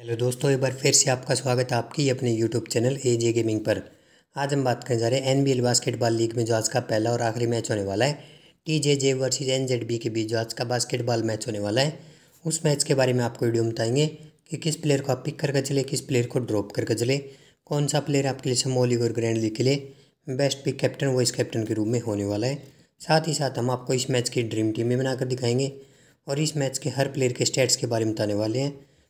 hello दोस्तों एक बार फिर से आपका स्वागत है आपकी अपने YouTube channel A J gaming पर आज हम बात करने जा रहे हैं N B L basketball league में जो आज का पहला और आखिरी मैच होने वाला है T J J versus N Z B के बीच जो आज का बास्केटबॉल मैच होने वाला है उस मैच के बारे में आपको वीडियो बताएंगे कि किस प्लेयर को आप पिक करके चले किस प्लेयर को ड्रॉप करके चले कौन सा प्लेयर आपके लिए समोली और ग्रैंड लीग के लिए best pick captain vice captain के रूप में होने वाला है साथ ही साथ हम आपको इस मैच की ड्रीम टीम में बनाकर दिखाएंगे और इस मैच के हर प्लेयर के स्टेट्स के बारे में बताने वाले हैं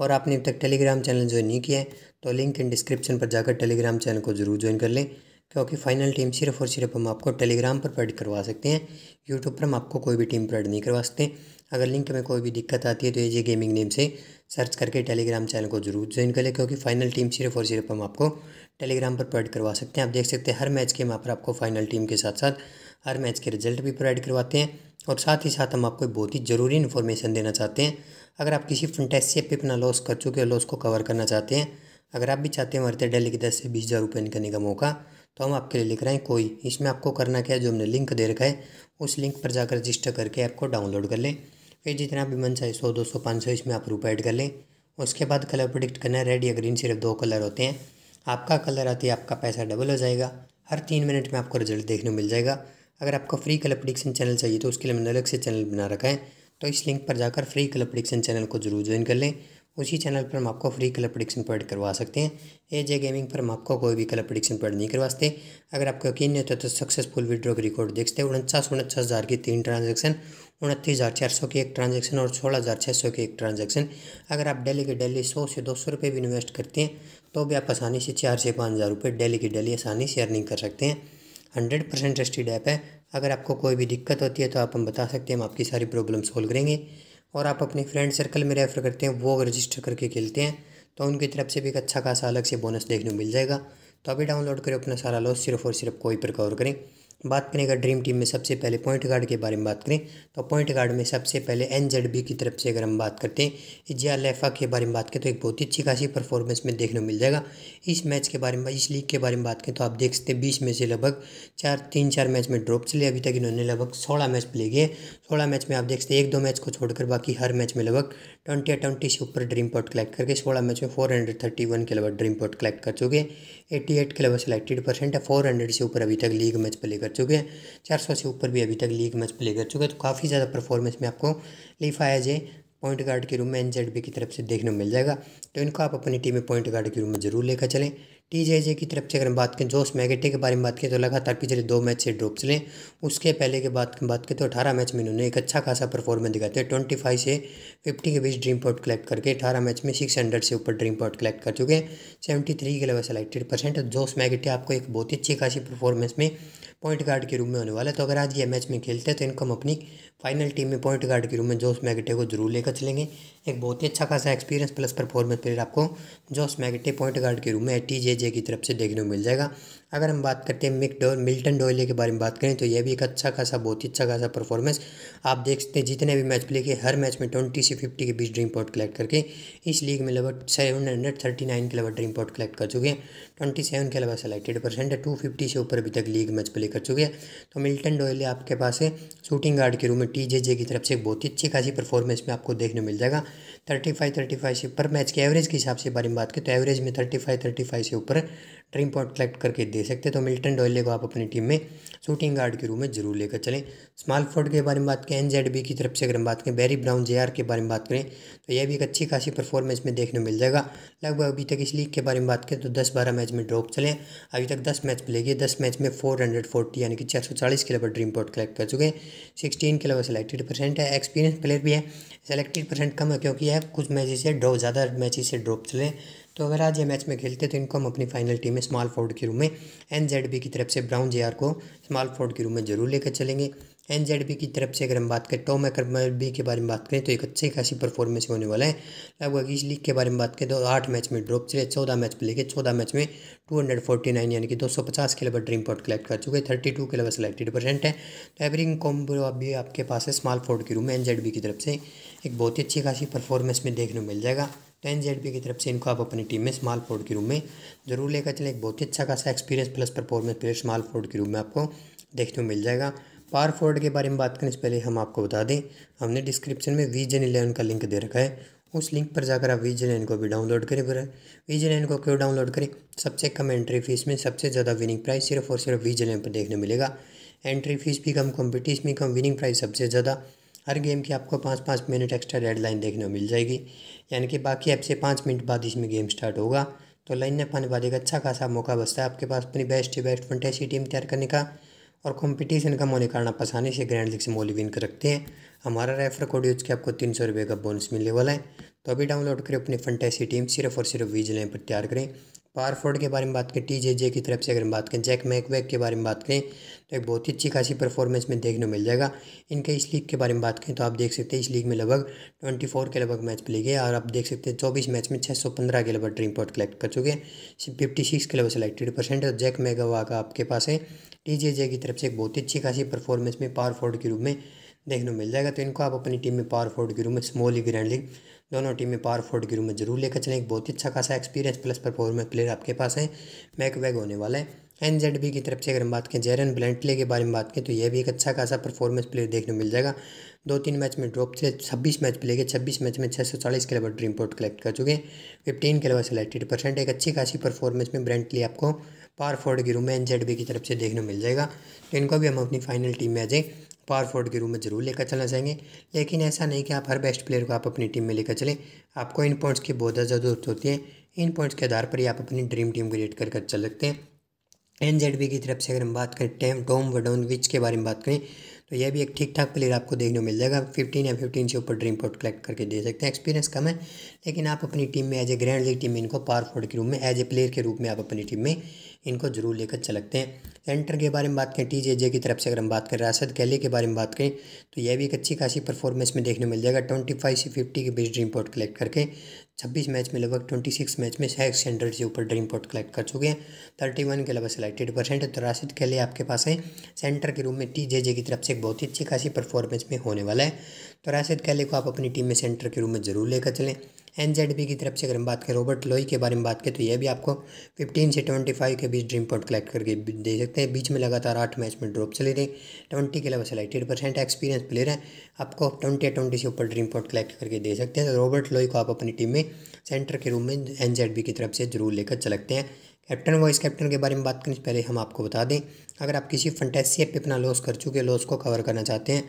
और आपने अब तक टेलीग्राम चैनल ज्वाइन नहीं किया है तो लिंक इन डिस्क्रिप्शन पर जाकर टेलीग्राम चैनल को ज़रूर ज्वाइन कर लें क्योंकि फाइनल टीम सिर्फ और सिर्फ हम आपको टेलीग्राम पर प्रेड करवा सकते हैं यूट्यूब पर हम आपको कोई भी टीम प्रेड नहीं करवा सकते अगर लिंक में कोई भी दिक्कत आती है तो एजे गेमिंग नेम से सर्च करके टेलीग्राम चैनल को जरूर ज्वाइन कर लें क्योंकि फाइनल टीम सिर्फ और सिर्फ हम आपको टेलीग्राम पर प्रेड करवा सकते हैं आप देख सकते हैं हर मैच के वहाँ पर आपको फाइनल टीम के साथ साथ हर मैच के रिजल्ट भी प्रोवाइड करवाते हैं और साथ ही साथ हम आपको बहुत ही ज़रूरी इन्फॉर्मेशन देना चाहते हैं अगर आप किसी फंटेसी पे अपना लॉस कर चुके हो लॉस को कवर करना चाहते हैं अगर आप भी चाहते हैं हमारे डेली के दस से बीस हज़ार रुपये करने का मौका तो हम आपके लिए लिख रहे हैं कोई इसमें आपको करना क्या है जो हमने लिंक दे रखा है उस लिंक पर जाकर रजिस्टर करके ऐप को डाउनलोड कर लें फिर जितना भी मन चाहे सौ दो सौ पाँच सौ इसमें आप रुपये ऐड कर लें उसके बाद कलर प्रोडिक्ट करना है रेड या ग्रीन सिर्फ दो कलर होते हैं आपका कलर आते ही आपका पैसा डबल हो जाएगा हर तीन मिनट में आपको रिजल्ट देखने मिल जाएगा अगर आपको फ्री कलर प्रडिक्शन चैनल चाहिए तो उसके लिए मैंने अलग से चैनल बना रखा है तो इस लिंक पर जाकर फ्री कलर प्रडिक्शन चैनल को जरूर ज्वाइन कर लें उसी चैनल पर हम आपको फ्री कलर प्रडिक्शन पैड करवा सकते हैं ए जे गेमिंग पर हम आपको कोई भी कलर प्रडिक्शन पैड नहीं करवा सकते अगर आपको यकीन नहीं होता तो सक्सेसफुल विड्रॉ का रिकॉर्ड देख सकते हैं उनचास उनचास हज़ार की तीन ट्रांजेक्शन उनतीस हज़ार चार सौ की एक ट्रांजेक्शन और सोलह हज़ार छः सौ की एक ट्रांजेक्शन अगर आप डेली के डेली सौ से दो सौ रुपये भी इन्वेस्ट करते हैं तो भी आप आसानी से चार से पाँच हज़ार रुपये डेली की डेली आसानी से अर्निंग कर सकते हैं हंड्रेड परसेंट ट्रस्टेड ऐप है अगर आपको कोई भी दिक्कत होती है तो आप हम बता सकते हैं हम आपकी सारी प्रॉब्लम सोल्व करेंगे और आप अपने फ्रेंड सर्कल में रेफ़र करते हैं वो रजिस्टर करके खेलते हैं तो उनकी तरफ से भी एक अच्छा खासा अलग से बोनस देखने को मिल जाएगा तो अभी डाउनलोड करें अपना सारा लॉस सिर्फ और सिर्फ कोई पर कवर करें बात करें अगर ड्रीम टीम में सबसे पहले पॉइंट गार्ड के बारे में बात करें तो पॉइंट गार्ड में सबसे पहले एन जेड बी की तरफ से अगर हम बात करते हैं इजिया लेफा के बारे में बात करें तो एक बहुत ही अच्छी खासी परफॉर्मेंस में देखने को मिल जाएगा इस मैच के बारे में इस लीग के बारे में बात करें तो आप देख सकते हैं बीस में से लगभग चार तीन चार मैच में ड्रॉप चले अभी तक इन्होंने लगभग सोलह मैच प्ले किए सोलह मैच में आप देख सकते हैं एक दो मैच को छोड़कर बाकी हर मैच में लगभग ट्वेंटी या ट्वेंटी से ऊपर ड्रीम पॉट कलेक्ट करके सोलह मैच में फोर हंड्रेड थर्टी वन के लगभग ड्रीम पॉट कलेक्ट कर चुके एट्टी एट के लगभग सिलेक्टेड परसेंट है फोर हंड्रेड से ऊपर अभी तक लीग मैच प्ले कर चुके हैं चार सौ से ऊपर भी अभी तक लीग मैच प्ले कर चुके हैं तो काफ़ी ज़्यादा परफॉर्मेंस में आपको लीफा एज ए पॉइंट गार्ड के रूम में एन की तरफ से देखने को मिल जाएगा तो इनको आप अपनी टीम में पॉइंट गार्ड के रूम में जरूर लेकर चलें टीजेजे की तरफ से अगर हम बात करें जोश मैगेटे के बारे में बात करें तो लगातार पिछले दो मैच से ड्रॉप चले उसके पहले के बाद बात करें तो अठारह मैच में इन्होंने एक अच्छा खासा परफॉर्मेंस दिखाते हैं ट्वेंटी फाइव से फिफ्टी के बीच ड्रीम पॉइंट कलेक्ट करके अठारह मैच में सिक्स हंड्रेड से ऊपर ड्रीम पॉइंट कलेक्ट कर चुके हैं सेवेंटी थ्री के level selected percent Josh Magette आपको एक बहुत ही अच्छी खासी परफॉर्मेंस में पॉइंट गार्ड के रूप में होने वाला है तो अगर आज ये मैच में खेलते हैं तो इनको हम अपनी फाइनल टीम में पॉइंट गार्ड के रूप में जोस मैगटे को जरूर लेकर चलेंगे एक बहुत ही अच्छा खासा एक्सपीरियंस प्लस परफॉर्मेंस प्लेयर आपको जोस मैगटे पॉइंट गार्ड के रूप में टी जे जे की तरफ से देखने को मिल जाएगा अगर हम बात करते हैं मिक डो मिल्टन डोयले के बारे में बात करें तो यह भी एक अच्छा खासा बहुत ही अच्छा खासा परफॉर्मेंस आप देख सकते हैं जितने भी मैच प्ले किए हर मैच में ट्वेंटी से फिफ्टी के बीच ड्रीम पॉइंट कलेक्ट करके इस लीग में लगभग सेवन हंड्रेड थर्टी नाइन के अलावा ड्रीम पॉइंट कलेक्ट कर चुके हैं ट्वेंटी सेवन के अलावा सेलेक्टेड परसेंट है टू फिफ्टी से ऊपर अभी तक लीग मैच प्ले कर चुके हैं तो मिल्टन डोयले आपके पास है शूटिंग गार्ड के रूम में टी जे जे की तरफ से बहुत ही अच्छी खासी परफॉर्मेंस में आपको देखने मिल जाएगा थर्टी फाइव थर्टी फाइव से पर मैच के एवरेज के हिसाब से बारे में बात करें तो एवरेज में थर्टी फाइव थर्टी फाइव से ऊपर ड्रीम पॉइंट कलेक्ट करके दे सकते हैं तो मिल्टन डॉयले को आप अपनी टीम में शूटिंग गार्ड के रूप में जरूर लेकर चलें स्मॉल फोर्ड के बारे में बात करें एनजेडबी की तरफ से अगर हम बात करें बैरी ब्राउन जे के बारे में बात करें तो यह भी एक अच्छी खासी परफॉर्मेंस में देखने मिल जाएगा लगभग अभी तक इस लीग के बारे में बात करें तो दस बारह मैच में ड्रॉप चलें अभी तक दस मैच मिलेगी दस मैच में फोर हंड्रेड फोर्टी यानी कि चार सौ चालीस के ड्रीम पॉइंट कलेक्ट कर चुके हैं सिक्सटीन के लेवल सेलेक्टेड परसेंट है एक्सपीरियंस प्लेयर भी है सेलेक्टेड परसेंट कम है क्योंकि यह कुछ मैचेस से ड्रॉप ज़्यादा मैच से ड्रॉप चले तो अगर आज ये मैच में खेलते तो इनको हम अपनी फाइनल टीम में स्मॉल फोर्ड के रूम में एन जेड बी की तरफ से ब्राउन जे आर को स्मॉल फोर्ड के रूम में जरूर लेकर चलेंगे एन जेड बी की तरफ से अगर हम बात करें टॉम एकर बी के बारे में बात करें तो एक अच्छी खासी परफॉर्मेंस होने वाला है लगभग इस लीग के बारे में बात करें तो आठ मैच में ड्रॉप चले चौदह मैच पर लेके चौदह मैच में टू हंड्रेड फोर्टी नाइन यानी कि दो सौ पचास के लेवल ड्रीम पॉट कलेक्ट कर चुके हैं थर्टी टू के लेवल सेलेक्टेड परसेंट है तो एवरिंग कॉम्बो अभी आपके पास है स्मॉल फोर्ड के रूम में एन जेड बी की तरफ से एक बहुत ही अच्छी खासी परफॉर्मेंस में देखने को मिल जाएगा तो एन की तरफ से इनको आप अपनी टीम में स्मॉल फोर्ड के रूम में जरूर लेकर चलें एक बहुत ही अच्छा खासा experience plus performance player small forward के रूम में आपको देखने को मिल जाएगा पावर फोर्ड के बारे में बात करने से पहले हम आपको बता दें हमने डिस्क्रिप्शन में वी जन इलेवन का लिंक दे रखा है उस लिंक पर जाकर आप वी जन एन को भी डाउनलोड करें फिर वी जन एन को क्यों डाउनलोड करें सबसे कम एंट्री फीस में सबसे ज़्यादा विनिंग प्राइस सिर्फ और सिर्फ वी जन एन पर देखने मिलेगा एंट्री फीस भी कम कॉम्पिटिशन भी कम विनिंग प्राइस सबसे ज़्यादा हर गेम की आपको पाँच पाँच मिनट एक्स्ट्रा डेडलाइन देखने को मिल जाएगी यानी कि बाकी ऐप से पाँच मिनट बाद इसमें गेम स्टार्ट होगा तो लाइन में पाने बाद एक अच्छा खासा मौका बसता है आपके पास अपनी बेस्ट से बेस्ट फंटेसी टीम तैयार करने का और कंपटीशन का होने कारण आप आसानी से ग्रैंड लीग से मोली विन कर रखते हैं हमारा रेफर कोड यूज के आपको तीन सौ रुपये का बोनस मिलने वाला है तो अभी डाउनलोड करें अपनी फंटेसी टीम सिर्फ और सिर्फ वीज लाइन पर तैयार करें पार फोर्ड के बारे में बात करें टी जे जे की तरफ से अगर हम बात करें जैक मैकवेक के बारे में बात करें तो एक बहुत ही अच्छी खासी परफॉर्मेंस में देखने को मिल जाएगा इनके इस लीग के बारे में बात करें तो आप देख सकते हैं इस लीग में लगभग ट्वेंटी फोर के लगभग मैच प्ले गए और आप देख सकते हैं चौबीस मैच में छः सौ पंद्रह के लगभग ड्रीम पॉइंट कलेक्ट कर चुके हैं फिफ्टी सिक्स के लगभग सेलेक्टेड परसेंट और जैक मैगवा का आपके पास है टी जे जे की तरफ से एक बहुत ही अच्छी खासी परफॉर्मेंस में पार फोर्ड के रूप में देखने को मिल जाएगा तो इनको आप अपनी टीम में पावर फोर्ड गिरू में स्मॉल लीग ग्रैंड लीग दोनों टीम में पावर फोर्ड गिरू में जरूर लेकर चलें एक बहुत ही अच्छा खासा एक्सपीरियंस प्लस परफॉर्मेंस प्लेयर आपके पास है मैक वैग होने वाला है एन जेड बी की तरफ से अगर हम बात करें जेरन ब्लेंटले के बारे में बात करें तो यह भी एक अच्छा खासा परफॉर्मेंस प्लेयर देखने मिल जाएगा दो तीन मैच में ड्रॉप थे छब्बीस मैच प्ले गए छब्बीस मैच में छः सौ चालीस के लगभग ड्रीम कलेक्ट कर चुके हैं फिफ्टीन के लगभग सिलेक्टेड परसेंट एक अच्छी खासी परफॉर्मेंस में ब्रेंटली आपको पार फोर्ड गिरू में एन जेड बी की तरफ से देखने मिल जाएगा तो इनको भी हम अपनी फाइनल टीम में आ जाए पावर फॉर्ड के रूप में ज़रूर लेकर चलना चाहेंगे लेकिन ऐसा नहीं कि आप हर बेस्ट प्लेयर को आप अपनी टीम में लेकर चलें आपको इन पॉइंट्स की बहुत ज़्यादा ज़रूरत होती है इन पॉइंट्स के आधार पर ही आप अपनी ड्रीम टीम क्रिएट कर कर चल सकते हैं एन की तरफ से अगर हम बात करें टेम टॉम विच के बारे में बात करें तो यह भी एक ठीक ठाक प्लेयर आपको देखने को मिल जाएगा फिफ्टीन या फिफ्टीन से ऊपर ड्रीम पोर्ट कलेक्ट करके दे सकते हैं एक्सपीरियंस कम है लेकिन आप अपनी टीम में as a grand league team में इनको पावर फोर्ड के रूप में एज ए प्लेयर के रूप में आप अपनी टीम में इनको जरूर लेकर चलते हैं सेंटर के बारे में बात करें टी जे जे की तरफ से अगर हम बात करें राशद कैले के बारे में बात करें तो यह भी एक अच्छी खासी परफॉर्मेंस में देखने मिल जाएगा ट्वेंटी फाइव से फिफ्टी के बीच ड्रीम पोर्ट कलेक्ट करके छब्बीस मैच में लगभग ट्वेंटी सिक्स मैच में सैक्स स्टैंडर्ड से ऊपर ड्रीम पॉट कलेक्ट कर चुके हैं थर्टी वन के अलावा सिलेक्टेड परसेंट तिरासठ के लिए आपके पास है सेंटर के रूप में टी जे जे की तरफ से एक बहुत ही अच्छी खासी परफॉर्मेंस में होने वाला है तो के लिए को आप अपनी टीम में सेंटर के रूप में ज़रूर लेकर चलें एन जेड बी की तरफ से अगर हम बात करें रॉबर्ट लोई के बारे में बात करें तो यह भी आपको फिफ्टीन से ट्वेंटी फाइव के बीच ड्रीम पॉइंट कलेक्ट करके दे सकते हैं बीच में लगातार आठ मैच में ड्रॉप चले रहे ट्वेंटी के अलावा सेलेक्टेड परसेंट एक्सपीरियंस प्लेयर है आपको ट्वेंटी या ट्वेंटी से ऊपर ड्रीम पॉइंट कलेक्ट करके दे सकते हैं तो रॉबर्ट लोई को आप अपनी टीम में सेंटर के रूम में एन जेड बी की तरफ से जरूर लेकर चलते हैं कैप्टन वाइस कैप्टन के बारे में बात करने से पहले हम आपको बता दें अगर आप किसी फंटेसी ऐप पर अपना लॉस कर चुके लॉस को कवर करना चाहते हैं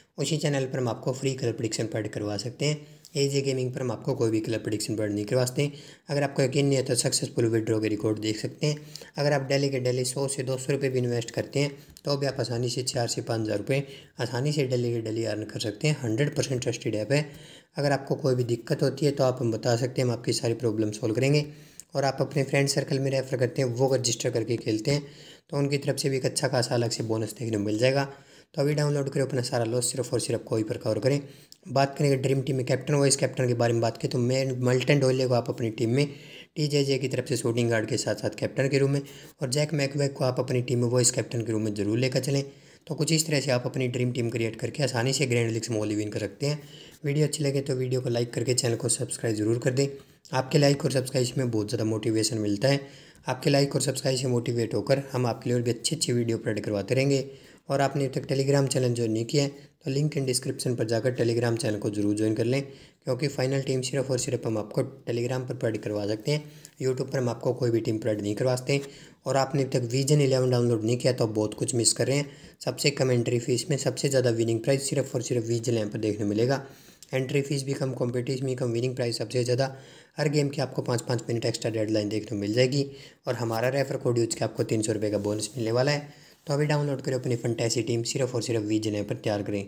उसी चैनल पर हम आपको फ्री कलर प्रडिक्शन पैड करवा सकते हैं एजी गेमिंग पर हम आपको कोई भी कलर प्रडिक्शन पैड नहीं करवा सकते अगर आपको यकीन नहीं है तो सक्सेसफुल विड्रॉ के रिकॉर्ड देख सकते हैं अगर आप डेली के डेली सौ से दो सौ रुपये भी इन्वेस्ट करते हैं तो भी आप आसानी से चार से पाँच हज़ार रुपये आसानी से डेली के डेली अर्न कर सकते हैं हंड्रेड परसेंट ट्रस्टेड ऐप है अगर आपको कोई भी दिक्कत होती है तो आप हम बता सकते हैं हम आपकी सारी प्रॉब्लम सॉल्व करेंगे और आप अपने फ्रेंड सर्कल में रेफ़र करते हैं वो रजिस्टर करके खेलते हैं तो उनकी तरफ से भी एक अच्छा खासा अलग से बोनस देखने को मिल जाएगा तो अभी डाउनलोड करें अपना सारा लॉस सिर्फ और सिर्फ कोई पर कवर करें बात करेंगे ड्रीम टीम में कैप्टन वाइस कैप्टन के बारे में बात करें तो मैं मल्टन डोले को आप अपनी टीम में टी जे जे की तरफ से शूटिंग गार्ड के साथ साथ कैप्टन के रूम में और जैक मैकबैक को आप अपनी टीम में वॉइस कैप्टन के रूम में जरूर लेकर चलें तो कुछ इस तरह से आप अपनी ड्रीम टीम क्रिएट करके आसानी से ग्रैंड लीग मोली विन कर सकते हैं वीडियो अच्छी लगे तो वीडियो को लाइक करके चैनल को सब्सक्राइब जरूर कर दें आपके लाइक और सब्सक्राइब से बहुत ज़्यादा मोटिवेशन मिलता है आपके लाइक और सब्सक्राइब से मोटिवेट होकर हम आपके लिए और भी अच्छी अच्छी वीडियो अपलोड करवाते रहेंगे और आपने अब तक टेलीग्राम चैनल ज्वाइन नहीं किया है तो लिंक इन डिस्क्रिप्शन पर जाकर टेलीग्राम चैनल को जरूर ज्वाइन कर लें क्योंकि फाइनल टीम सिर्फ और सिर्फ हम आपको टेलीग्राम पर प्रोवाइड करवा सकते हैं यूट्यूब पर हम आपको कोई भी टीम प्रोवाइड नहीं करवा सकते और आपने अब तक विजन इलेवन डाउनलोड नहीं किया तो आप बहुत कुछ मिस कर रहे हैं सबसे कम एंट्री फीस में सबसे ज़्यादा विनिंग प्राइस सिर्फ और सिर्फ विजन एम पर देखने मिलेगा एंट्री फीस भी कम कॉम्पिटिशन भी कम विनिंग प्राइस सबसे ज़्यादा हर गेम की आपको पाँच पाँच मिनट एक्स्ट्रा डेडलाइन देखने को मिल जाएगी और हमारा रेफर कोड यूज के आपको तीन सौ रुपये का बोनस मिलने वाला है तो अभी डाउनलोड करें अपनी फंटेसी टीम सिर्फ और सिर्फ वीजन ऐप पर तैयार करें